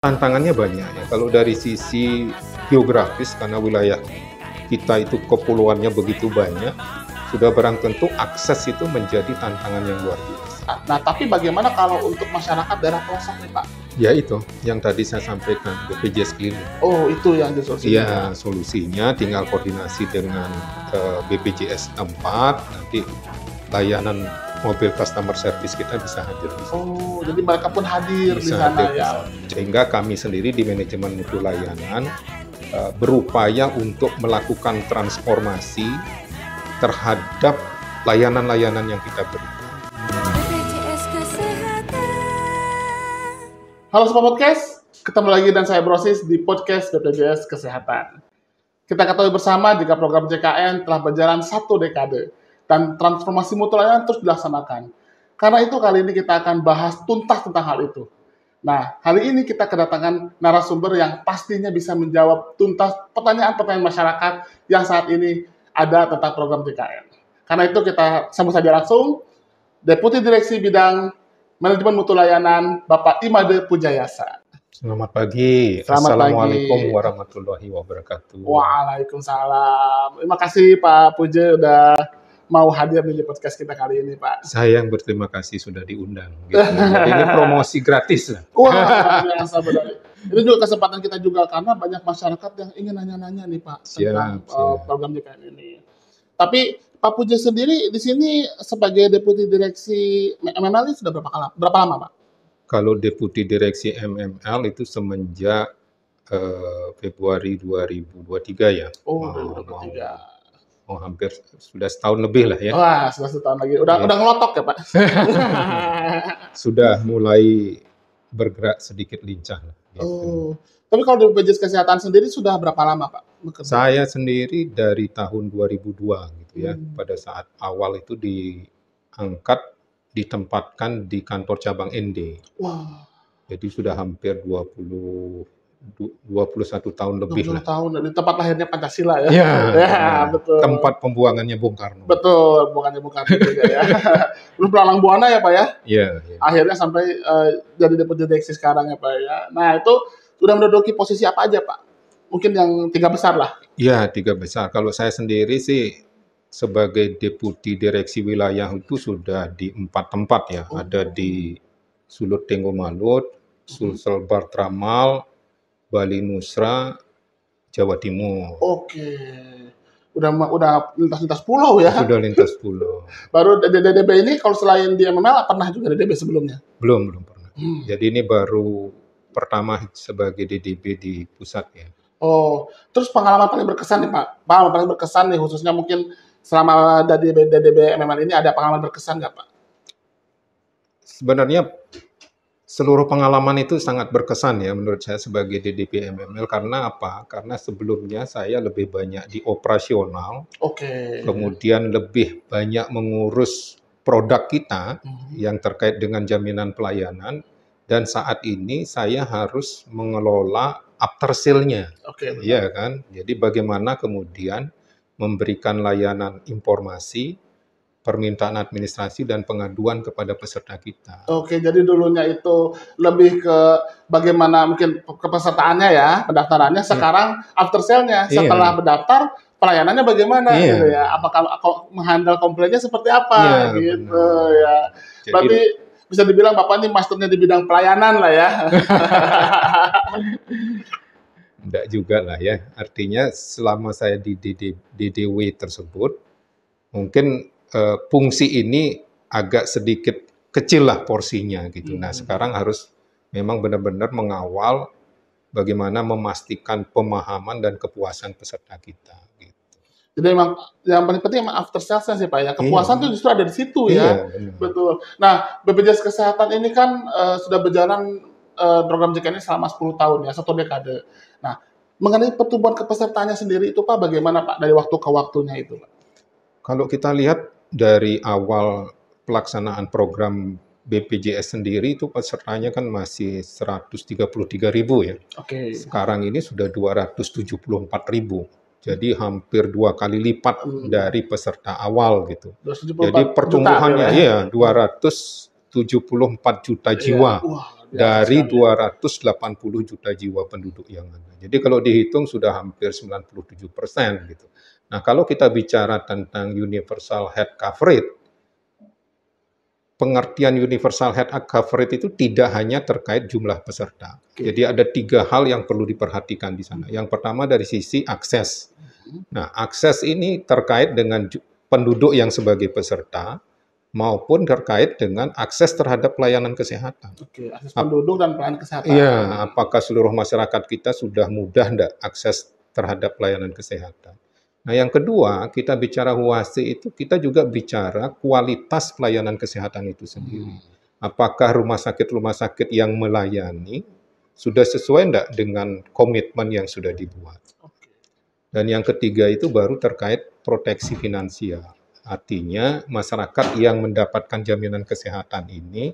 tantangannya banyak ya. Kalau dari sisi geografis karena wilayah kita itu kepulauannya begitu banyak, sudah barang tentu akses itu menjadi tantangan yang luar biasa. Nah, nah tapi bagaimana kalau untuk masyarakat daerah pelosok nih Pak? Ya itu yang tadi saya sampaikan BPJS klinik. Oh, itu yang disolusinya. Iya, solusinya tinggal koordinasi dengan eh, BPJS tempat nanti layanan Mobil customer service kita bisa hadir di Oh, jadi mereka pun hadir bisa di sana hadir ya. Sehingga kami sendiri di manajemen mutu layanan uh, berupaya untuk melakukan transformasi terhadap layanan-layanan yang kita berikan. Halo semua Podcast, ketemu lagi dan saya Brosis di podcast BPJS Kesehatan. Kita ketahui bersama jika program JKN telah berjalan satu dekade dan transformasi mutu layanan terus dilaksanakan. Karena itu kali ini kita akan bahas tuntas tentang hal itu. Nah, hari ini kita kedatangan narasumber yang pastinya bisa menjawab tuntas pertanyaan-pertanyaan masyarakat yang saat ini ada tentang program TKN. Karena itu kita sambut saja langsung Deputi Direksi Bidang Manajemen Mutu Layanan Bapak Imade Pujayasa. Selamat pagi. Selamat Assalamualaikum pagi. warahmatullahi wabarakatuh. Waalaikumsalam. Terima kasih Pak Puja udah mau hadir di podcast kita kali ini, Pak. Sayang berterima kasih sudah diundang. Gitu. ini promosi gratis lah. Wah, biasa benar. Ini juga kesempatan kita juga karena banyak masyarakat yang ingin nanya-nanya nih, Pak, siap, tentang eh, siap. program JKN ini. Tapi Pak Puja sendiri di sini sebagai deputi direksi MML ini sudah berapa lama? Berapa lama, Pak? Kalau deputi direksi MML itu semenjak uh, Februari 2023 ya. Oh, 2023. Mau, oh hampir sudah setahun lebih lah ya. Wah, sudah setahun lagi. Udah ya. udah ngelotok ya, Pak. sudah mulai bergerak sedikit lincah Gitu. Oh. Tapi kalau di BPJS Kesehatan sendiri sudah berapa lama, Pak? Bekerja? Saya sendiri dari tahun 2002 gitu ya. Hmm. Pada saat awal itu diangkat ditempatkan di kantor cabang ND. Wah. Jadi sudah hampir 20 21 tahun lebih 20 lah. tahun dari tempat lahirnya Pancasila ya. Iya, ya, ya betul. Tempat pembuangannya Bung Karno. Betul, pembuangannya Bung Karno juga ya. Lu pelalang buana ya, Pak ya? Iya, ya. Akhirnya sampai uh, jadi deputi direksi sekarang ya, Pak ya. Nah, itu sudah menduduki posisi apa aja, Pak? Mungkin yang tiga besar lah. Iya, tiga besar. Kalau saya sendiri sih sebagai deputi direksi wilayah itu sudah di empat tempat ya. Oh. Ada di Sulut Tenggomalut, Sulsel Bartramal, Bali Nusra, Jawa Timur. Oke. Udah udah lintas-lintas pulau ya. Sudah lintas pulau. Baru DDB ini kalau selain di MML pernah juga DDB sebelumnya? Belum, belum pernah. Hmm. Jadi ini baru pertama sebagai DDB di pusat ya. Oh, terus pengalaman paling berkesan nih Pak? Pengalaman paling berkesan nih khususnya mungkin selama DDB, DDB MML ini ada pengalaman berkesan nggak Pak? Sebenarnya seluruh pengalaman itu sangat berkesan ya menurut saya sebagai DDP MML karena apa? Karena sebelumnya saya lebih banyak di operasional. Oke. Okay. Kemudian lebih banyak mengurus produk kita mm -hmm. yang terkait dengan jaminan pelayanan dan saat ini saya harus mengelola after sale-nya. Oke. Okay, iya kan? Jadi bagaimana kemudian memberikan layanan informasi permintaan administrasi dan pengaduan kepada peserta kita. Oke, jadi dulunya itu lebih ke bagaimana mungkin kepesertaannya ya, pendaftarannya. Iya. Sekarang yeah. after sale-nya iya. setelah mendaftar, pelayanannya bagaimana yeah. gitu ya. Apakah menghandle komplainnya seperti apa yeah, gitu benar. ya. Jadi, Berarti bisa dibilang Bapak ini masternya di bidang pelayanan lah ya. Enggak juga lah ya. Artinya selama saya di DDW tersebut mungkin uh, fungsi ini agak sedikit kecil lah porsinya gitu. Nah, hmm. Nah sekarang harus memang benar-benar mengawal bagaimana memastikan pemahaman dan kepuasan peserta kita. Gitu. Jadi memang yang paling penting memang after salesnya sih pak ya kepuasan iya. justru ada di situ ya. iya, ya, betul. Nah BPJS Kesehatan ini kan uh, sudah berjalan uh, program JKN ini selama 10 tahun ya satu dekade. Nah mengenai pertumbuhan kepesertanya sendiri itu pak bagaimana pak dari waktu ke waktunya itu? Pak? Kalau kita lihat dari awal pelaksanaan program BPJS sendiri itu pesertanya kan masih 133 ribu ya. Oke. Okay. Sekarang ini sudah 274 ribu. Jadi hampir dua kali lipat hmm. dari peserta awal gitu. Jadi pertumbuhannya juta, ya, ya 274 iya, juta iya, jiwa Wah, dari sekali. 280 juta jiwa penduduk yang ada. Jadi kalau dihitung sudah hampir 97 persen gitu. Nah, kalau kita bicara tentang universal head coverage, pengertian universal head coverage itu tidak hanya terkait jumlah peserta. Okay. Jadi ada tiga hal yang perlu diperhatikan di sana. Yang pertama dari sisi akses. Mhm. Nah, akses ini terkait dengan penduduk yang sebagai peserta maupun terkait dengan akses terhadap pelayanan kesehatan. Oke, akses penduduk dan pelayanan kesehatan. Iya, apakah seluruh masyarakat kita sudah mudah enggak akses terhadap pelayanan kesehatan? Nah, yang kedua, kita bicara Huasi itu kita juga bicara kualitas pelayanan kesehatan itu sendiri. Hmm. Apakah rumah sakit-rumah sakit yang melayani sudah sesuai enggak dengan komitmen yang sudah dibuat? Dan yang ketiga itu baru terkait proteksi finansial. Artinya masyarakat yang mendapatkan jaminan kesehatan ini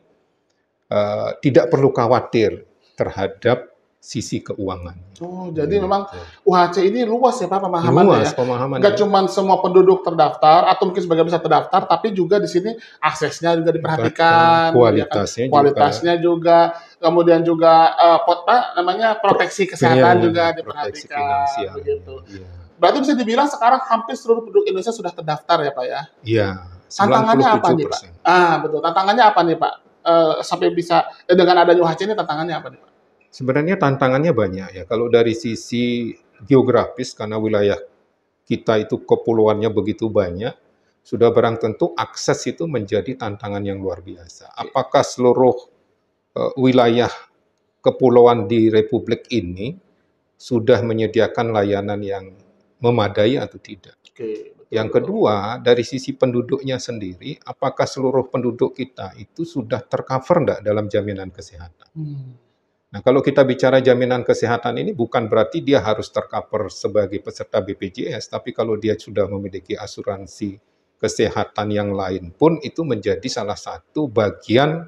uh, tidak perlu khawatir terhadap sisi keuangan. Oh, jadi hmm. memang UHC ini luas ya Pak pemahamannya luas, ya. pemahamannya. Gak cuma semua penduduk terdaftar atau mungkin sebagian bisa terdaftar, tapi juga di sini aksesnya juga diperhatikan, kualitasnya, ya kan? kualitasnya juga. juga, kemudian juga uh, pot, Pak, namanya proteksi kesehatan iya, juga proteksi diperhatikan. Finansial. Begitu. Ya. Berarti bisa dibilang sekarang hampir seluruh penduduk Indonesia sudah terdaftar ya Pak ya? Iya. Tantangannya apa nih Pak? Ah betul. Tantangannya apa nih Pak? Uh, sampai bisa eh, dengan adanya UHC ini tantangannya apa nih Pak? Sebenarnya tantangannya banyak ya. Kalau dari sisi geografis karena wilayah kita itu kepulauannya begitu banyak, sudah barang tentu akses itu menjadi tantangan yang luar biasa. Iya. Apakah seluruh uh, wilayah kepulauan di republik ini sudah menyediakan layanan yang memadai atau tidak? Oke. Yang kedua, dari sisi penduduknya sendiri, apakah seluruh penduduk kita itu sudah tercover enggak dalam jaminan kesehatan? Hmm. Nah, kalau kita bicara jaminan kesehatan ini bukan berarti dia harus tercover sebagai peserta BPJS, tapi kalau dia sudah memiliki asuransi kesehatan yang lain pun itu menjadi salah satu bagian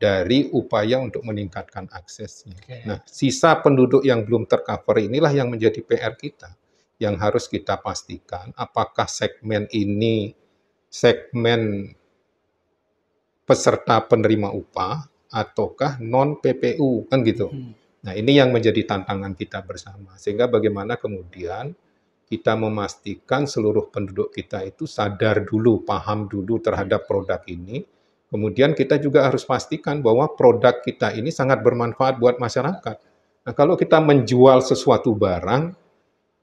dari upaya untuk meningkatkan aksesnya. Okay. Nah, sisa penduduk yang belum tercover inilah yang menjadi PR kita, yang harus kita pastikan apakah segmen ini segmen peserta penerima upah ataukah non PPU kan gitu. Hmm. Nah, ini yang menjadi tantangan kita bersama. Sehingga bagaimana kemudian kita memastikan seluruh penduduk kita itu sadar dulu, paham dulu terhadap produk ini. Kemudian kita juga harus pastikan bahwa produk kita ini sangat bermanfaat buat masyarakat. Nah, kalau kita menjual sesuatu barang,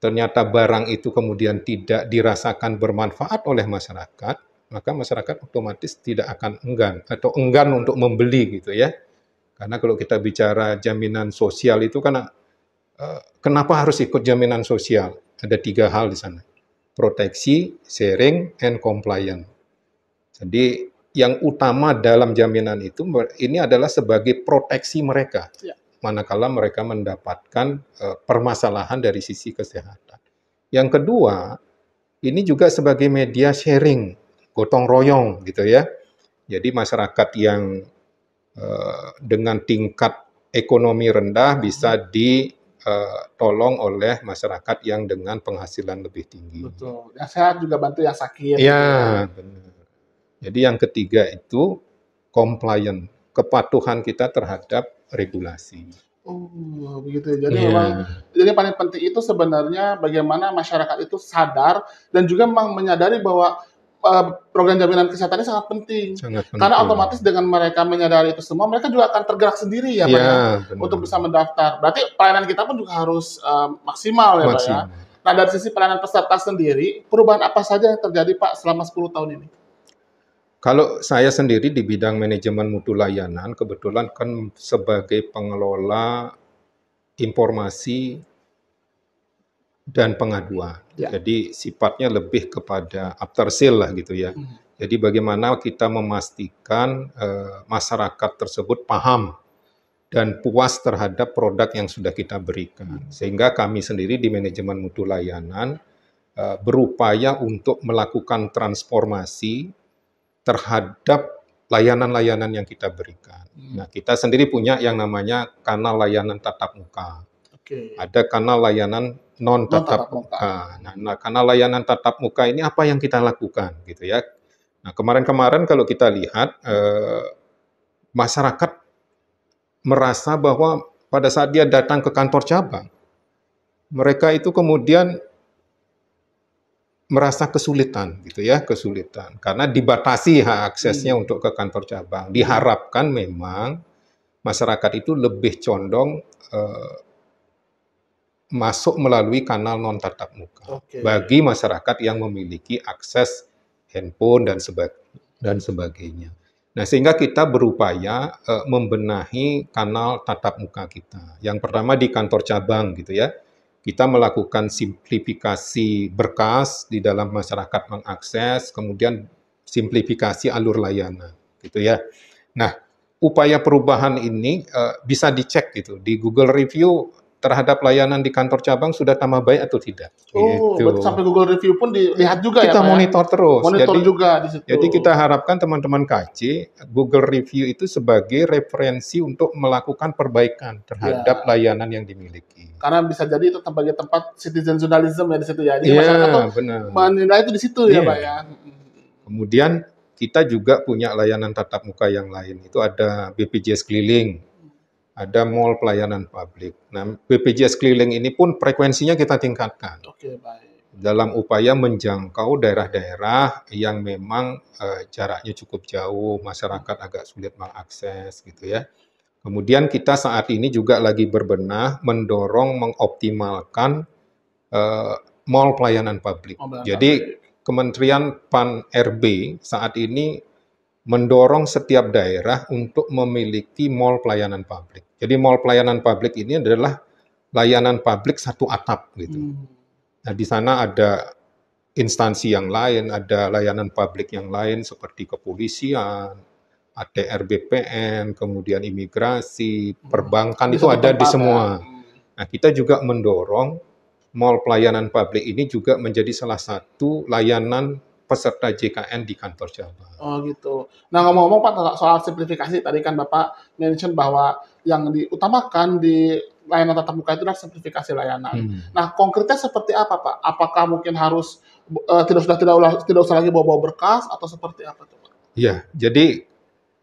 ternyata barang itu kemudian tidak dirasakan bermanfaat oleh masyarakat, maka masyarakat otomatis tidak akan enggan atau enggan untuk membeli gitu ya. Karena kalau kita bicara jaminan sosial itu karena eh, kenapa harus ikut jaminan sosial? Ada tiga hal di sana. Proteksi, sharing, and compliance. Jadi yang utama dalam jaminan itu ini adalah sebagai proteksi mereka. Ya. Manakala mereka mendapatkan uh, permasalahan dari sisi kesehatan. Yang kedua, ini juga sebagai media sharing gotong royong gitu ya. Jadi masyarakat yang uh, dengan tingkat ekonomi rendah bisa hmm. ditolong eh, oleh masyarakat yang dengan penghasilan lebih tinggi. Betul. Yang sehat juga bantu yang sakit. Ya, Jadi yang ketiga itu compliant, kepatuhan kita terhadap regulasi. Oh, begitu. Jadi yeah. memang jadi paling penting itu sebenarnya bagaimana masyarakat itu sadar dan juga memang menyadari bahwa Eh, program jaminan kesehatannya sangat penting. sangat penting. Karena otomatis dengan mereka menyadari itu semua, mereka juga akan tergerak sendiri ya, iya, ya, Pak. untuk bisa mendaftar. Berarti pelayanan kita pun juga harus uh, maksimal ya, maksimal. Pak ya. Nah, dari sisi pelayanan peserta sendiri, perubahan apa saja yang terjadi, Pak, selama 10 tahun ini? Kalau saya sendiri di bidang manajemen mutu layanan, kebetulan kan sebagai pengelola informasi dan pengaduan. Ya. Jadi sifatnya lebih kepada after sale lah gitu ya. Hmm. Jadi bagaimana kita memastikan uh, masyarakat tersebut paham dan puas terhadap produk yang sudah kita berikan. Hmm. Sehingga kami sendiri di manajemen mutu layanan uh, berupaya untuk melakukan transformasi terhadap layanan-layanan yang kita berikan. Hmm. Nah, kita sendiri punya yang namanya kanal layanan tatap muka Okay. Ada kanal layanan non tatap, muka. Nah, nah, kanal layanan tatap muka ini apa yang kita lakukan gitu ya. Nah, kemarin-kemarin kalau kita lihat eh, masyarakat merasa bahwa pada saat dia datang ke kantor cabang, mereka itu kemudian merasa kesulitan gitu ya, kesulitan karena dibatasi hak aksesnya hmm. untuk ke kantor cabang. Diharapkan memang masyarakat itu lebih condong eh, masuk melalui kanal non tatap muka okay. bagi masyarakat yang memiliki akses handphone dan sebag dan sebagainya. Nah, sehingga kita berupaya uh, membenahi kanal tatap muka kita. Yang pertama di kantor cabang gitu ya. Kita melakukan simplifikasi berkas di dalam masyarakat mengakses, kemudian simplifikasi alur layanan gitu ya. Nah, upaya perubahan ini uh, bisa dicek gitu di Google Review terhadap layanan di kantor cabang sudah tambah baik atau tidak. Oh, gitu. sampai Google Review pun dilihat juga kita ya. Kita ya? monitor ya? terus. Monitor jadi, juga di situ. Jadi kita harapkan teman-teman KC Google Review itu sebagai referensi untuk melakukan perbaikan terhadap ya. layanan yang dimiliki. Karena bisa jadi itu sebagai tempat citizen journalism ya di situ ya. Iya, benar. menilai itu di situ ya, ya Pak ya. Kemudian kita juga punya layanan tatap muka yang lain. Itu ada BPJS keliling ada mall pelayanan publik. Nah, BPJS keliling ini pun frekuensinya kita tingkatkan. Oke, baik. Dalam upaya menjangkau daerah-daerah yang memang eh, jaraknya cukup jauh, masyarakat agak sulit mengakses gitu ya. Kemudian kita saat ini juga lagi berbenah mendorong mengoptimalkan eh, mall pelayanan publik. Oh, Jadi Kementerian Pan RB saat ini mendorong setiap daerah untuk memiliki mall pelayanan publik. Jadi mall pelayanan publik ini adalah layanan publik satu atap gitu. Hmm. Nah di sana ada instansi yang lain, ada layanan publik yang lain seperti kepolisian, ATR BPN, kemudian imigrasi, hmm. perbankan itu, itu ada di semua. Ya. Hmm. Nah kita juga mendorong mall pelayanan publik ini juga menjadi salah satu layanan peserta JKN di kantor cabang. Oh gitu. Nah ngomong-ngomong Pak soal simplifikasi tadi kan Bapak mention bahwa yang diutamakan di layanan tatap muka itu adalah simplifikasi layanan. Hmm. Nah konkretnya seperti apa Pak? Apakah mungkin harus uh, tidak sudah tidak tidak usah lagi bawa-bawa berkas atau seperti apa tuh Pak? Ya, jadi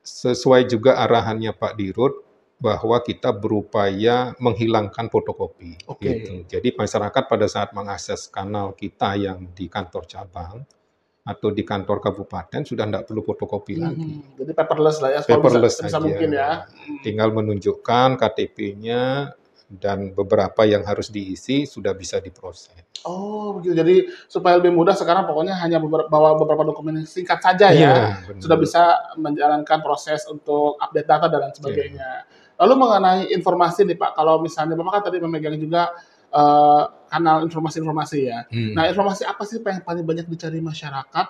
sesuai juga arahannya Pak Dirut bahwa kita berupaya menghilangkan fotokopi. Okay. Gitu. Jadi masyarakat pada saat mengakses kanal kita yang di kantor cabang, atau di kantor kabupaten sudah tidak perlu fotokopi hmm. lagi. Hmm. Jadi paperless lah ya, paperless bisa, bisa mungkin ya. Hmm. Tinggal menunjukkan KTP-nya dan beberapa yang harus diisi sudah bisa diproses. Oh, begitu. Jadi supaya lebih mudah sekarang pokoknya hanya bawa beberapa dokumen singkat saja ya. ya. Sudah bisa menjalankan proses untuk update data dan iya. sebagainya. Ya. Lalu mengenai informasi nih Pak, kalau misalnya Bapak kan tadi memegang juga uh, kanal informasi-informasi ya. Hmm. Nah, informasi apa sih yang paling banyak dicari masyarakat?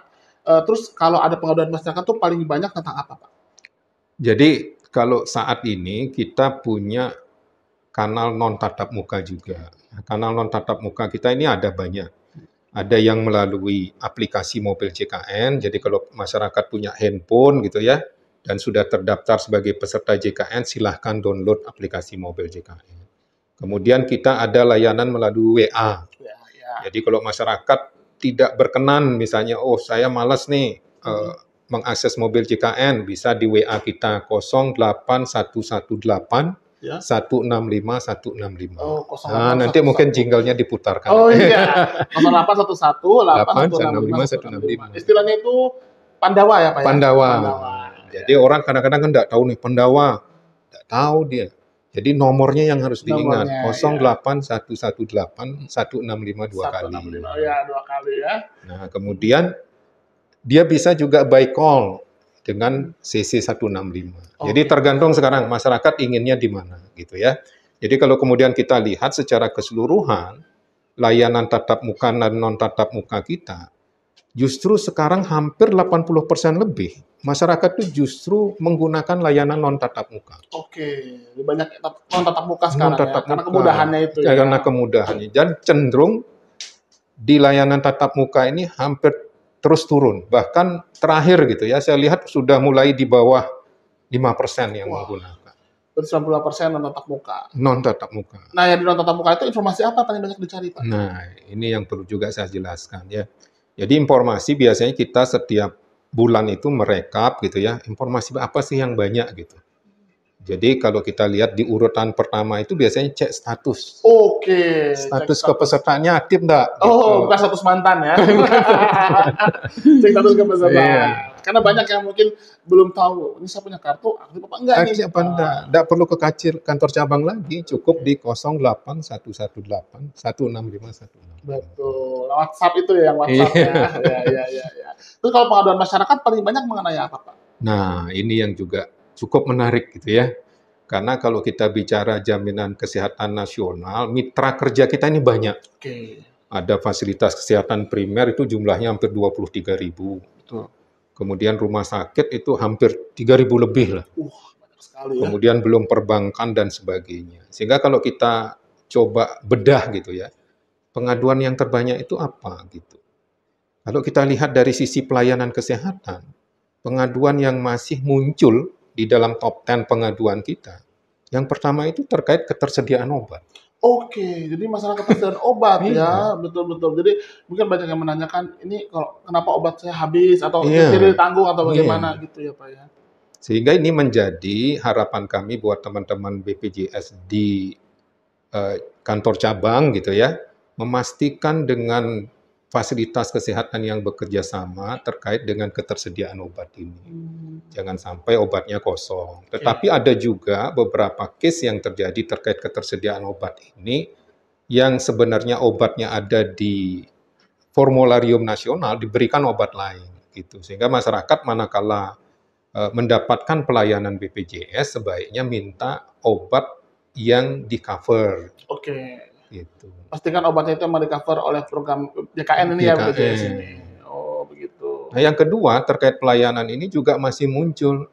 Uh, terus kalau ada pengaduan masyarakat tuh paling banyak tentang apa, Pak? Jadi kalau saat ini kita punya kanal non tatap muka juga. Nah, kanal non tatap muka kita ini ada banyak. Ada yang melalui aplikasi mobil JKN. Jadi kalau masyarakat punya handphone gitu ya dan sudah terdaftar sebagai peserta JKN, silahkan download aplikasi mobil JKN Kemudian kita ada layanan melalui WA. Ya, ya. Jadi kalau masyarakat tidak berkenan misalnya, oh saya malas nih hmm. uh, mengakses mobil JKN, bisa di WA kita 08118 ya. 165 165. Oh, 08, nah, nanti 11. mungkin jinglenya diputarkan. Oh iya. 0811 165 165. Istilahnya itu Pandawa ya Pak ya? Pandawa. ya? Pandawa. Jadi ya. orang kadang-kadang kan enggak tahu nih Pandawa. Enggak tahu dia. Jadi nomornya yang harus diingat nomornya, iya. enam lima dua kali. Oh ya, dua kali ya. Nah, kemudian dia bisa juga by call dengan CC 165. Okay. Jadi iya. tergantung sekarang masyarakat inginnya di mana gitu ya. Jadi kalau kemudian kita lihat secara keseluruhan layanan tatap muka dan non tatap muka kita justru sekarang hampir 80% lebih masyarakat itu justru menggunakan layanan non tatap muka. Oke, banyak non tatap muka sekarang non -tatap ya, muka. karena kemudahannya itu. Ya, ya, karena kemudahannya. Dan cenderung di layanan tatap muka ini hampir terus turun. Bahkan terakhir gitu ya, saya lihat sudah mulai di bawah 5% yang Wah. menggunakan. Berarti persen non tatap muka. Non tatap muka. Nah, yang di non tatap muka itu informasi apa paling banyak dicari, Pak? Nah, ini yang perlu juga saya jelaskan ya. Jadi informasi biasanya kita setiap bulan itu merekap gitu ya, informasi apa sih yang banyak gitu. Jadi kalau kita lihat di urutan pertama itu biasanya cek status. Oke. Okay, status kepesertaannya aktif enggak? Oh, gitu. bukan status mantan ya. cek status kepesertaan. Yeah. Karena banyak yang mungkin belum tahu, ini saya punya kartu aktif apa enggak aktif nih? apa enggak? Enggak perlu ke kacir kantor cabang lagi, cukup di satu 16516. Betul. WhatsApp itu ya yang WhatsApp ya. ya, Terus kalau pengaduan masyarakat paling banyak mengenai apa, Pak? Nah, ini yang juga cukup menarik gitu ya. Karena kalau kita bicara jaminan kesehatan nasional, mitra kerja kita ini banyak. Oke. Ada fasilitas kesehatan primer itu jumlahnya hampir 23 ribu. Betul. Kemudian rumah sakit itu hampir 3 ribu lebih lah. Uh, banyak sekali, ya. Kemudian belum perbankan dan sebagainya. Sehingga kalau kita coba bedah gitu ya, pengaduan yang terbanyak itu apa gitu. Kalau kita lihat dari sisi pelayanan kesehatan, pengaduan yang masih muncul di dalam top 10 pengaduan kita, yang pertama itu terkait ketersediaan obat. Oke, jadi masalah ketersediaan obat ya, betul-betul. Iya. Jadi mungkin banyak yang menanyakan ini kalau kenapa obat saya habis atau yeah. tidak ditanggung atau iya. bagaimana yeah. gitu ya Pak ya. Sehingga ini menjadi harapan kami buat teman-teman BPJS di uh, kantor cabang gitu ya, memastikan dengan fasilitas kesehatan yang bekerja sama terkait dengan ketersediaan obat ini. Hmm. Jangan sampai obatnya kosong. Tetapi ada juga beberapa case yang terjadi terkait ketersediaan obat ini yang sebenarnya obatnya ada di formularium nasional diberikan obat lain gitu. Sehingga masyarakat manakala e, mendapatkan pelayanan BPJS sebaiknya minta obat yang di cover. Oke. Okay Gitu. Pastikan obatnya itu yang oleh program JKN ini ya BPJS ya, ini. Oh, begitu. Nah, yang kedua terkait pelayanan ini juga masih muncul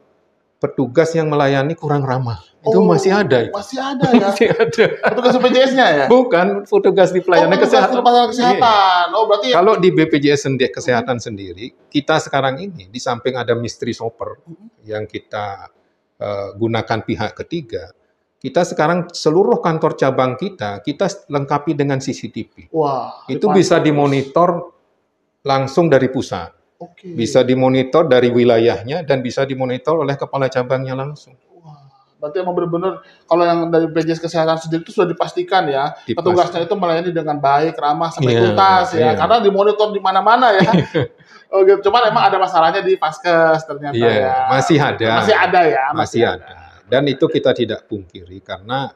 petugas yang melayani kurang ramah. Itu oh, masih ada. Masih ada ya. masih ada. Petugas BPJS-nya ya? Bukan, petugas di pelayanan oh, kesehatan. kesehatan. Oh, berarti ya? kalau di BPJS sendiri kesehatan sendiri, kita sekarang ini di samping ada misteri shopper mm-hmm. yang kita uh, gunakan pihak ketiga, kita sekarang seluruh kantor cabang kita kita lengkapi dengan CCTV. Wah. Itu bisa dimonitor langsung dari pusat. Okay. Bisa dimonitor dari wilayahnya dan bisa dimonitor oleh kepala cabangnya langsung. Wah, berarti emang benar-benar kalau yang dari BPJS Kesehatan sendiri itu sudah dipastikan ya Dipasti. petugasnya itu melayani dengan baik, ramah, sampai yeah, tuntas ya, iya. karena dimonitor di mana-mana ya. Oke, oh, gitu. cuman emang ada masalahnya di Paskes ternyata yeah, ya. Masih ada. Masih ada ya. Masih, masih ada. ada dan itu kita tidak pungkiri karena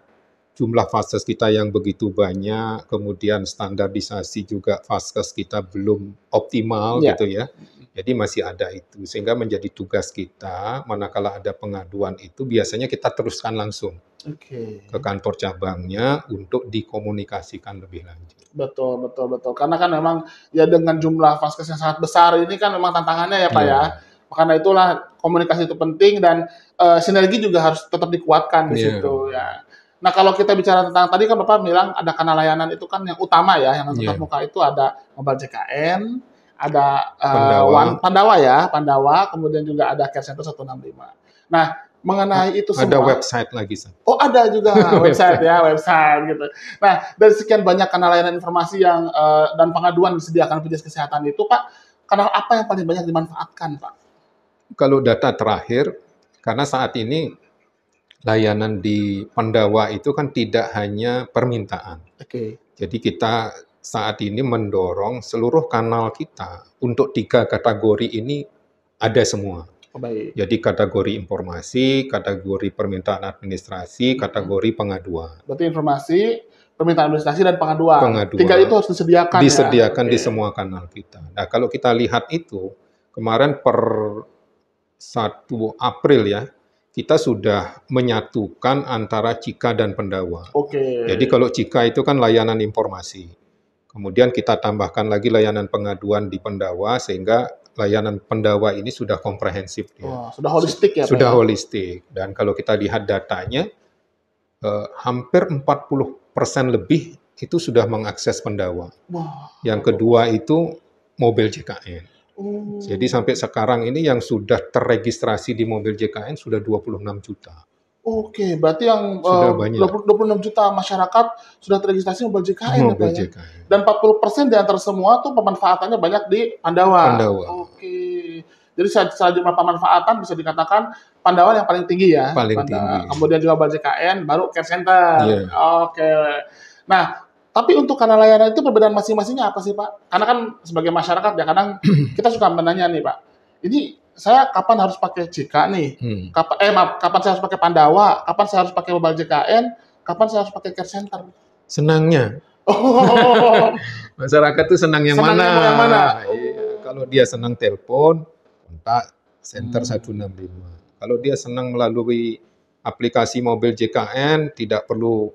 jumlah vaskes kita yang begitu banyak, kemudian standarisasi juga vaskes kita belum optimal ya. gitu ya. Jadi masih ada itu sehingga menjadi tugas kita manakala ada pengaduan itu biasanya kita teruskan langsung okay. ke kantor cabangnya untuk dikomunikasikan lebih lanjut. Betul betul betul karena kan memang ya dengan jumlah vaskes yang sangat besar ini kan memang tantangannya ya pak iya. ya. ya karena itulah komunikasi itu penting dan uh, sinergi juga harus tetap dikuatkan di yeah. situ ya. Nah kalau kita bicara tentang tadi kan Bapak bilang ada kanal layanan itu kan yang utama ya yang iya. tetap yeah. muka itu ada mobile JKN, ada uh, Pandawa. One, Pandawa ya Pandawa, kemudian juga ada Care Center 165. Nah mengenai oh, itu semua. Ada website lagi, San. Oh, ada juga website ya, website gitu. Nah, dari sekian banyak kanal layanan informasi yang uh, dan pengaduan disediakan BPJS Kesehatan itu, Pak, kanal apa yang paling banyak dimanfaatkan, Pak? kalau data terakhir, karena saat ini layanan di Pandawa itu kan tidak hanya permintaan. Okay. Jadi kita saat ini mendorong seluruh kanal kita untuk tiga kategori ini ada semua. Oh, baik. Jadi kategori informasi, kategori permintaan administrasi, kategori pengaduan. Berarti informasi, permintaan administrasi dan pengaduan. pengaduan. Tiga itu harus disediakan. Ya? Disediakan ya? di okay. semua kanal kita. Nah kalau kita lihat itu kemarin per 1 April ya, kita sudah menyatukan antara Cika dan Pendawa. Oke. Jadi kalau Cika itu kan layanan informasi. Kemudian kita tambahkan lagi layanan pengaduan di Pendawa sehingga layanan Pendawa ini sudah komprehensif ya. sudah holistik ya. Sudah Pak? holistik. Dan kalau kita lihat datanya eh, hampir 40% lebih itu sudah mengakses Pendawa. Wah. Yang kedua itu mobil JKN. Hmm. Jadi sampai sekarang ini yang sudah terregistrasi di mobil JKN sudah 26 juta. Oke, berarti yang sudah uh, 20, 26 juta masyarakat sudah terregistrasi mobil JKN ya, mobil ya, JKN. Dan 40% di antara semua tuh pemanfaatannya banyak di Pandawa. Pandawa. Oke. Jadi saat jumlah pemanfaatan bisa dikatakan Pandawa yang paling tinggi ya. Paling Pandawa. tinggi. Kemudian juga mobil JKN, baru care center. Yeah. Oke. Nah, tapi untuk kanal layanan itu perbedaan masing-masingnya apa sih Pak? Karena kan sebagai masyarakat ya kadang kita suka menanya nih Pak, ini saya kapan harus pakai JK nih? Hmm. Kapan, eh maaf, kapan saya harus pakai Pandawa? Kapan saya harus pakai Mobile JKN? Kapan saya harus pakai Care Center? Senangnya. Oh. Masyarakat tuh senang yang senang mana? Yang mana? Oh. Iya. Kalau dia senang telepon, kontak Center hmm. 165. Kalau dia senang melalui aplikasi mobile JKN, tidak perlu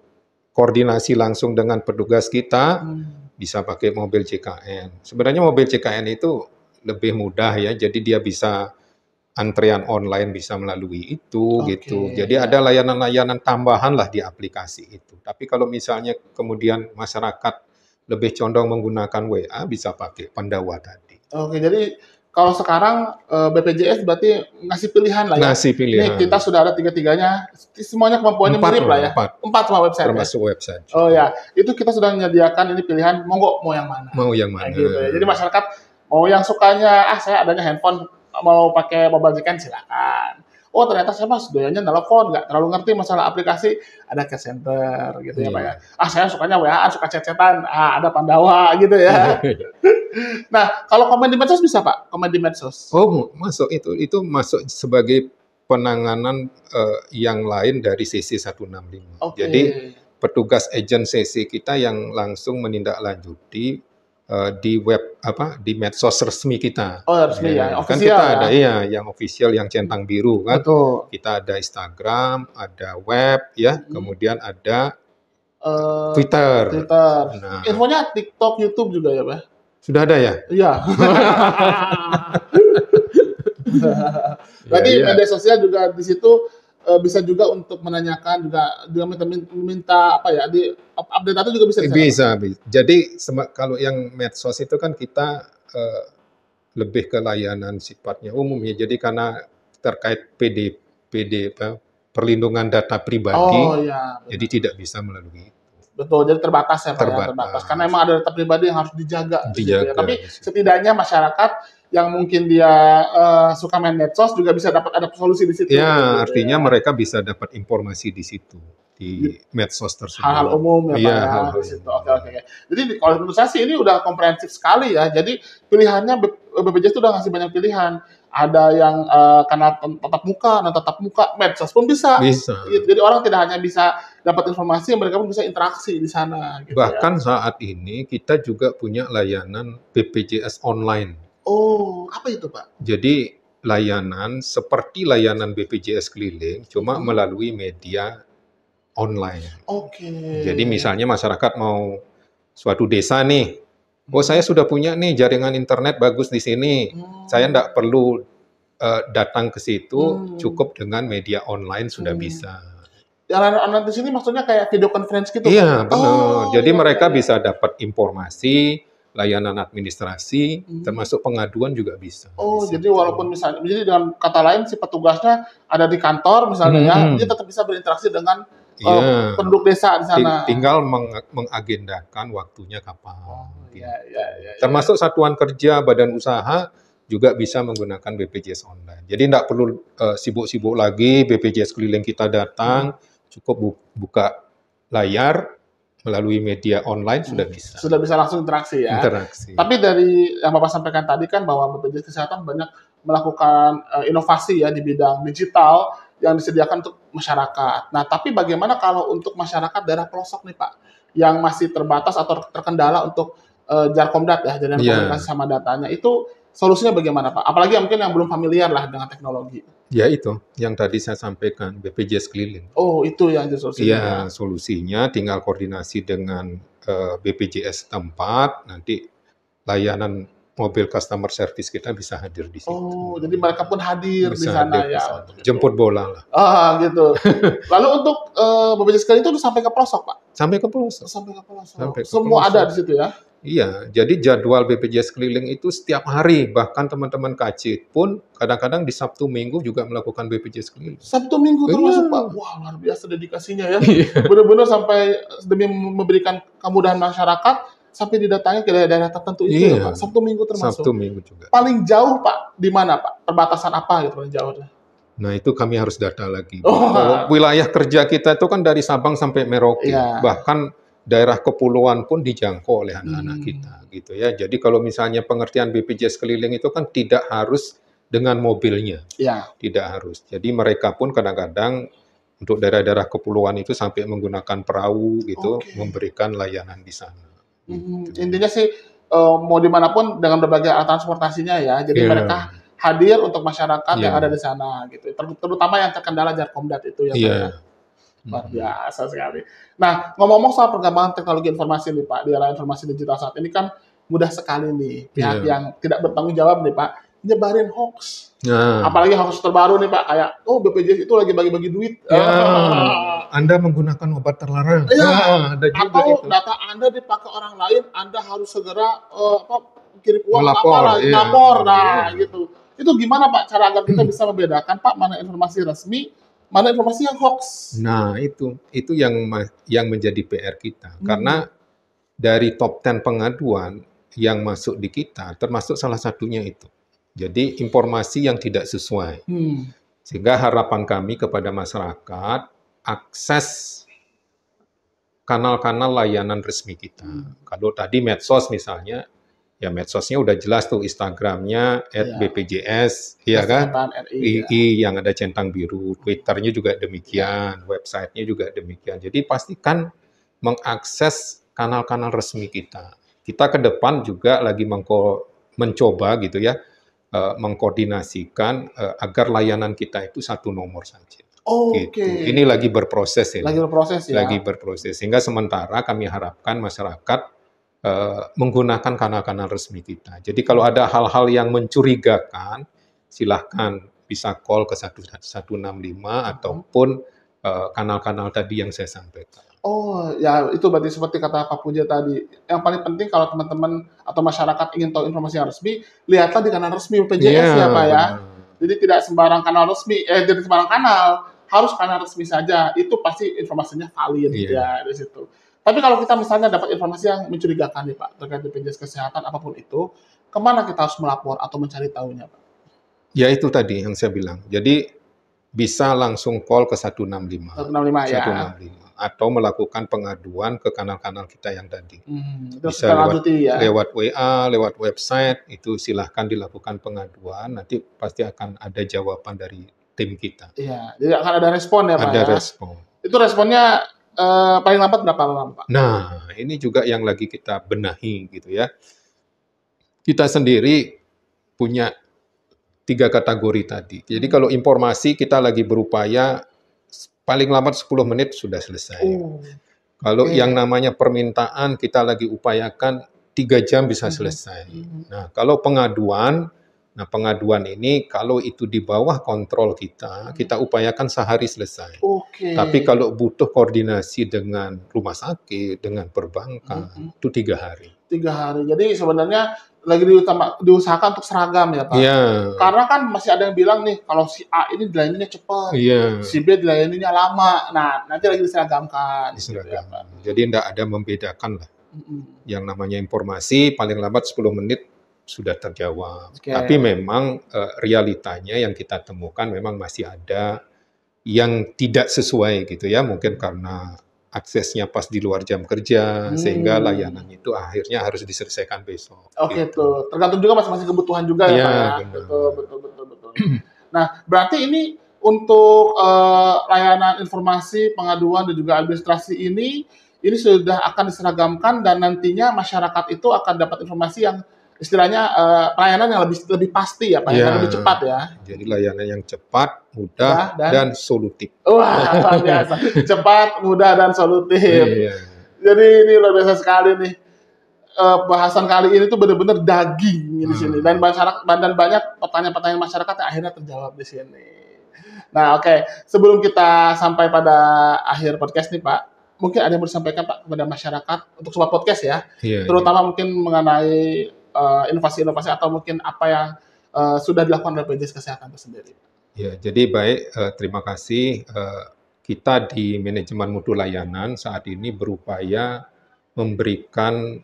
koordinasi langsung dengan petugas kita, hmm. bisa pakai mobil CKN. Sebenarnya mobil CKN itu lebih mudah ya, jadi dia bisa antrian online bisa melalui itu okay. gitu. Jadi ada layanan-layanan tambahan lah di aplikasi itu. Tapi kalau misalnya kemudian masyarakat lebih condong menggunakan WA bisa pakai Pandawa tadi. Oke, okay, jadi kalau sekarang eh, BPJS berarti ngasih pilihan lah ya. Ngasih pilihan. Nih kita sudah ada tiga-tiganya, semuanya kemampuannya empat, mirip lah ya. Empat. Empat sama website. Ya? Termasuk ya? website. Oh ya, itu kita sudah menyediakan ini pilihan, monggo mau yang mana. Mau yang mana. Nah, gitu ya. Jadi masyarakat mau yang sukanya, ah saya adanya handphone, mau pakai mobile silakan oh ternyata saya mas doyanya telepon nggak terlalu ngerti masalah aplikasi ada ke center gitu yeah. ya pak iya. ya ah saya sukanya WA suka cecetan ah ada Pandawa gitu ya nah kalau komen di medsos bisa pak komen di medsos oh masuk itu itu masuk sebagai penanganan uh, yang lain dari sisi 165 okay. jadi petugas agent sesi kita yang langsung menindaklanjuti uh, di web apa di medsos resmi kita. Oh resmi ya, ya. Official, kan kita ya. ada iya yang official yang centang biru kan. Betul. Kita ada Instagram, ada web ya, hmm. kemudian ada uh, Twitter. Twitter. Nah. Infonya TikTok, YouTube juga ya, Pak? Sudah ada ya? Iya. Berarti ya, ya. media sosial juga di situ uh, bisa juga untuk menanyakan juga juga minta minta apa ya di update atau juga bisa bisa, bisa. bisa. jadi kalau yang medsos itu kan kita uh, lebih ke layanan sifatnya umum ya jadi karena terkait PD PD apa, perlindungan data pribadi oh, ya, jadi tidak bisa melalui Betul, jadi terbatas ya Pak ya, terbatas. ya, terbatas. Karena emang ada data pribadi yang harus dijaga. dijaga gitu ya. Tapi iya, setidaknya masyarakat yang mungkin dia uh, suka main medsos juga bisa dapat ada solusi di situ. Ya, gitu, artinya ya. mereka bisa dapat informasi di situ di medsos tersebut. Hal-hal umum ya, iya, ya Pak. Hal -hal di situ. Oke, oke, oke. Jadi kalau menurut saya ini udah komprehensif sekali ya. Jadi pilihannya BPJS itu udah ngasih banyak pilihan. Ada yang uh, karena tatap muka, nah tatap muka, medsos pun bisa. Bisa. Iya, jadi orang tidak hanya bisa dapat informasi, mereka pun bisa interaksi di sana. Gitu ya. Bahkan ya. saat ini kita juga punya layanan BPJS online Oh, apa itu Pak? Jadi layanan seperti layanan BPJS keliling, cuma hmm. melalui media online. Oke. Okay. Jadi misalnya masyarakat mau suatu desa nih, oh saya sudah punya nih jaringan internet bagus di sini, hmm. saya tidak perlu uh, datang ke situ, hmm. cukup dengan media online sudah hmm. bisa jalan online di sini maksudnya kayak video conference gitu? Iya, kan? benar. Oh, Jadi iya, mereka iya. iya. bisa dapat informasi, layanan administrasi, hmm. termasuk pengaduan juga bisa. Oh, jadi walaupun misalnya, jadi dengan kata lain si petugasnya ada di kantor misalnya ya, hmm. ya, dia tetap bisa berinteraksi dengan yeah. Iya. uh, penduduk desa di sana. Tinggal meng mengagendakan waktunya kapan. Oh, ya, ya, ya, termasuk satuan kerja, badan usaha juga bisa menggunakan BPJS online. Jadi tidak perlu eh, sibuk-sibuk uh, lagi BPJS keliling kita datang, hmm. cukup bu buka layar melalui media online hmm. sudah bisa. Sudah bisa langsung interaksi ya. Interaksi. Tapi dari yang Bapak sampaikan tadi kan bahwa BPJS Kesehatan banyak melakukan uh, inovasi ya di bidang digital yang disediakan untuk masyarakat. Nah, tapi bagaimana kalau untuk masyarakat daerah pelosok nih Pak, yang masih terbatas atau terkendala untuk uh, Jarkomdat ya, jadi yeah. komunikasi sama datanya itu solusinya bagaimana Pak? Apalagi mungkin yang belum familiar lah dengan teknologi. Ya itu yang tadi saya sampaikan BPJS keliling. Oh itu yang itu solusinya. Iya solusinya tinggal koordinasi dengan uh, eh, BPJS tempat nanti layanan mobil customer service kita bisa hadir di situ. Oh, jadi mereka pun hadir bisa di sana hadir ya. Gitu. Jemput bola lah. Ah, gitu. Lalu untuk uh, BPJS sekali itu sampai ke pelosok, Pak? Sampai ke pelosok. Sampai ke pelosok. Sampai ke Semua pelosok. ada di situ ya. Iya, jadi jadwal BPJS keliling itu setiap hari, bahkan teman-teman kacit pun kadang-kadang di Sabtu Minggu juga melakukan BPJS keliling. Sabtu Minggu termasuk iya. Pak, wah luar biasa dedikasinya ya. Iya. Benar-benar sampai demi memberikan kemudahan masyarakat, sampai didatangi ke daerah-daerah tertentu itu iya. Pak. Sabtu Minggu termasuk. Sabtu Minggu juga. Paling jauh Pak di mana Pak? Perbatasan apa gitu paling jauh? Nah itu kami harus data lagi. Oh. Kalau wilayah kerja kita itu kan dari Sabang sampai Merauke, Iya. bahkan daerah kepulauan pun dijangkau oleh anak-anak hmm. kita gitu ya. Jadi kalau misalnya pengertian BPJS keliling itu kan tidak harus dengan mobilnya, Iya. tidak harus. Jadi mereka pun kadang-kadang untuk daerah-daerah kepulauan itu sampai menggunakan perahu gitu, okay. memberikan layanan di sana. Hmm, gitu. Gitu. intinya sih uh, mau dimanapun dengan berbagai alat transportasinya ya, jadi yeah. mereka hadir untuk masyarakat yeah. yang ada di sana gitu, terutama yang terkendala jarkomdat itu ya. Yeah. Ya. luar hmm. biasa sekali. Nah, ngomong-ngomong soal perkembangan teknologi informasi nih Pak, di era informasi digital saat ini kan mudah sekali nih pihak yeah. yang tidak bertanggung jawab nih Pak nyebarin hoax. Yeah. Apalagi hoax terbaru nih Pak kayak oh BPJS itu lagi bagi-bagi duit. Yeah. Anda menggunakan obat terlarang. Ya, nah, ada juga atau itu. data Anda dipakai orang lain, Anda harus segera uh, apa, kirim uang lapor, iya. lapor, nah iya. gitu. Itu gimana Pak cara agar kita bisa membedakan Pak mana informasi resmi, mana informasi yang hoax? Nah itu itu yang yang menjadi PR kita hmm. karena dari top 10 pengaduan yang masuk di kita termasuk salah satunya itu. Jadi informasi yang tidak sesuai. Hmm. Sehingga harapan kami kepada masyarakat akses kanal-kanal layanan resmi kita. Hmm. Kalau tadi medsos misalnya, ya medsosnya udah jelas tuh Instagramnya ya. at ya. BPJS, iya kan? RI, II ya. yang ada centang biru, Twitternya juga demikian, ya. websitenya juga demikian. Jadi pastikan mengakses kanal-kanal resmi kita. Kita ke depan juga lagi mengko mencoba gitu ya, eh, mengkoordinasikan eh, agar layanan kita itu satu nomor saja. Oh, gitu. Oke. Okay. Ini lagi berproses ini. Lagi berproses ya. Lagi berproses. Sehingga sementara kami harapkan masyarakat uh, menggunakan kanal-kanal resmi kita. Jadi kalau ada hal-hal yang mencurigakan, silahkan bisa call ke 165 hmm. ataupun eh, kanal-kanal uh, tadi yang saya sampaikan. Oh, ya itu berarti seperti kata Pak Puja tadi. Yang paling penting kalau teman-teman atau masyarakat ingin tahu informasi yang resmi, lihatlah di kanal resmi BPJS yeah. ya Pak ya. Jadi tidak sembarang kanal resmi, eh jadi sembarang kanal, harus karena resmi saja itu pasti informasinya valid yeah. ya dari situ. Tapi kalau kita misalnya dapat informasi yang mencurigakan nih Pak terkait BPJS kesehatan apapun itu, kemana kita harus melapor atau mencari tahunya Pak? Ya itu tadi yang saya bilang. Jadi bisa langsung call ke 165. 165 ya. 165 atau melakukan pengaduan ke kanal-kanal kita yang tadi. Hmm, bisa lewat, lanjuti, ya. lewat WA, lewat website itu silahkan dilakukan pengaduan. Nanti pasti akan ada jawaban dari tim kita. Iya, jadi akan ada respon ya Pak. Ada ya? respon. Itu responnya eh, paling lambat berapa lama Pak? Nah, ini juga yang lagi kita benahi gitu ya. Kita sendiri punya tiga kategori tadi. Jadi hmm. kalau informasi kita lagi berupaya paling lambat 10 menit sudah selesai. Oh. Kalau okay. yang namanya permintaan kita lagi upayakan tiga jam bisa hmm. selesai. Hmm. Nah, kalau pengaduan Nah, pengaduan ini kalau itu di bawah kontrol kita, hmm. kita upayakan sehari selesai. Okay. Tapi kalau butuh koordinasi dengan rumah sakit, dengan perbankan, hmm, -hmm. itu tiga hari. Tiga hari. Jadi sebenarnya lagi diutama, diusahakan untuk seragam ya Pak. Yeah. Karena kan masih ada yang bilang nih, kalau si A ini dilayaninya cepat, yeah. si B dilayaninya lama. Nah, nanti lagi diseragamkan. Diseragamkan. Gitu ya, Jadi tidak ada membedakan lah. Hmm, yang namanya informasi paling lambat 10 menit sudah terjawab. Okay. Tapi memang uh, realitanya yang kita temukan memang masih ada yang tidak sesuai gitu ya, mungkin karena aksesnya pas di luar jam kerja hmm. sehingga layanan itu akhirnya harus diselesaikan besok. Oke, okay, gitu. tuh. Tergantung juga masing-masing kebutuhan juga ya, iya, ya Pak. Betul, betul, betul, betul. nah, berarti ini untuk uh, layanan informasi, pengaduan dan juga administrasi ini ini sudah akan diseragamkan dan nantinya masyarakat itu akan dapat informasi yang istilahnya uh, pelayanan yang lebih lebih pasti ya, pelayanan ya, lebih cepat ya. Jadi layanan yang cepat, mudah, dan, dan solutif. Wah, luar biasa. cepat, mudah dan solutif. ya. Jadi ini luar biasa sekali nih. Uh, bahasan kali ini tuh benar-benar daging hmm. di sini hmm. dan masyarakat dan banyak pertanyaan-pertanyaan masyarakat yang akhirnya terjawab di sini. Nah, oke, okay. sebelum kita sampai pada akhir podcast nih, Pak, mungkin ada yang mau disampaikan Pak kepada masyarakat untuk sebuah podcast ya, iya, iya. terutama mungkin mengenai Eh, inovasi-inovasi atau mungkin apa yang uh, sudah dilakukan BPJS Kesehatan itu sendiri. Ya, jadi baik, uh, terima kasih. Uh, kita di manajemen mutu layanan saat ini berupaya memberikan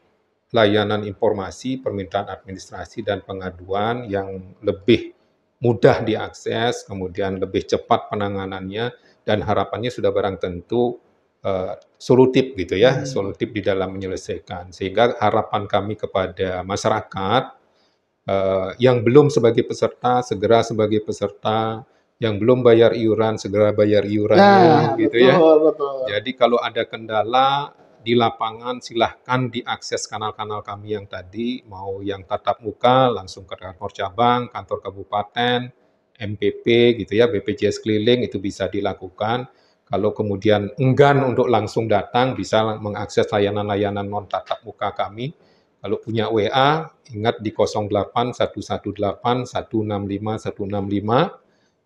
layanan informasi, permintaan administrasi, dan pengaduan yang lebih mudah diakses, kemudian lebih cepat penanganannya, dan harapannya sudah barang tentu uh, eh, solutif gitu ya, hmm. solutif di dalam menyelesaikan. Sehingga harapan kami kepada masyarakat uh, yang belum sebagai peserta segera sebagai peserta, yang belum bayar iuran segera bayar iurannya nah, gitu ya. betul, ya. Betul. Jadi kalau ada kendala di lapangan silahkan diakses kanal-kanal kami yang tadi mau yang tatap muka langsung ke kantor cabang, kantor kabupaten, MPP gitu ya, BPJS keliling itu bisa dilakukan kalau kemudian enggan untuk langsung datang, bisa mengakses layanan-layanan non tatap muka kami. Kalau punya WA, ingat di 08118165165.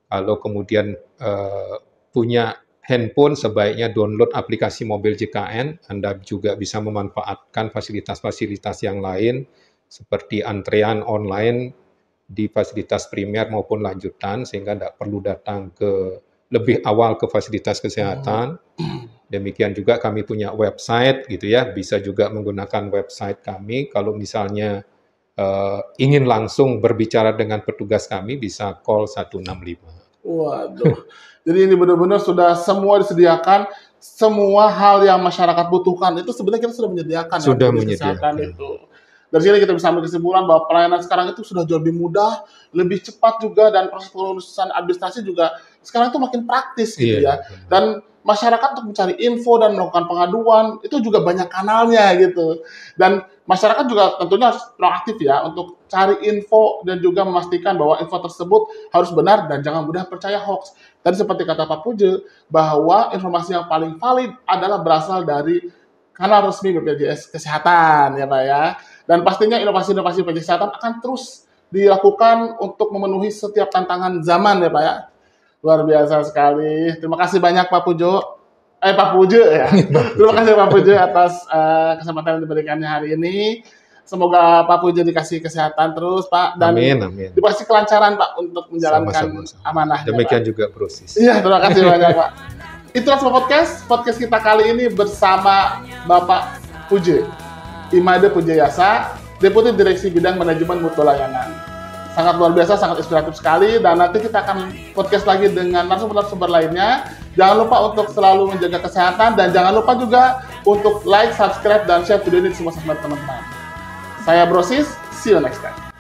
Kalau kemudian eh, punya handphone, sebaiknya download aplikasi mobil JKN. Anda juga bisa memanfaatkan fasilitas-fasilitas yang lain, seperti antrean online di fasilitas primer maupun lanjutan, sehingga tidak perlu datang ke lebih awal ke fasilitas kesehatan. Hmm. Demikian juga kami punya website gitu ya, bisa juga menggunakan website kami. Kalau misalnya uh, ingin langsung berbicara dengan petugas kami, bisa call 165. Waduh, jadi ini benar-benar sudah semua disediakan, semua hal yang masyarakat butuhkan itu sebenarnya kita sudah menyediakan. Ya, sudah ya, menyediakan. Itu dari sini kita bisa ambil kesimpulan bahwa pelayanan sekarang itu sudah jauh lebih mudah, lebih cepat juga, dan proses pengurusan administrasi juga sekarang itu makin praktis gitu yeah. ya. Iya. Dan masyarakat untuk mencari info dan melakukan pengaduan itu juga banyak kanalnya gitu. Dan masyarakat juga tentunya harus proaktif ya untuk cari info dan juga memastikan bahwa info tersebut harus benar dan jangan mudah percaya hoax. Tadi seperti kata Pak Puji bahwa informasi yang paling valid adalah berasal dari kanal resmi BPJS Kesehatan ya Pak ya. Dan pastinya inovasi-inovasi kesehatan akan terus dilakukan untuk memenuhi setiap tantangan zaman ya Pak ya. Luar biasa sekali. Terima kasih banyak Pak Pujo. Eh Pak Pujo ya. Iya, terima kasih Pak Pujo atas uh, kesempatan yang diberikannya hari ini. Semoga Pak Pujo dikasih kesehatan terus Pak dan amin, amin. dikasih kelancaran Pak untuk menjalankan amanah. Demikian Pak. juga proses Iya, terima kasih banyak Pak. Itulah semua podcast podcast kita kali ini bersama Bapak Pujo. Imade Pujayasa, Deputi Direksi Bidang Manajemen Mutu Layanan. Sangat luar biasa, sangat inspiratif sekali, dan nanti kita akan podcast lagi dengan narasumber-narasumber lainnya. Jangan lupa untuk selalu menjaga kesehatan, dan jangan lupa juga untuk like, subscribe, dan share video ini di semua sosmed teman-teman. Saya Brosis, see you next time.